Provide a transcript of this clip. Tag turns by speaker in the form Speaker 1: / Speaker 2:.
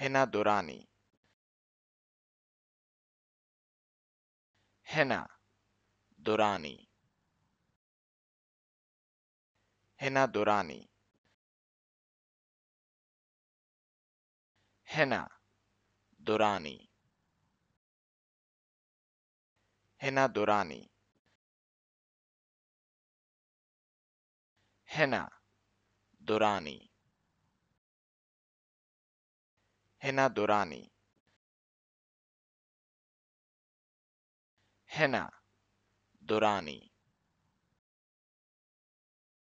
Speaker 1: हेना दुरानी हेना दुरानी हेना दुरानी हेना दुरानी हेना दुरानी हेना दुरानी Hena Dorani. Hena Dorani.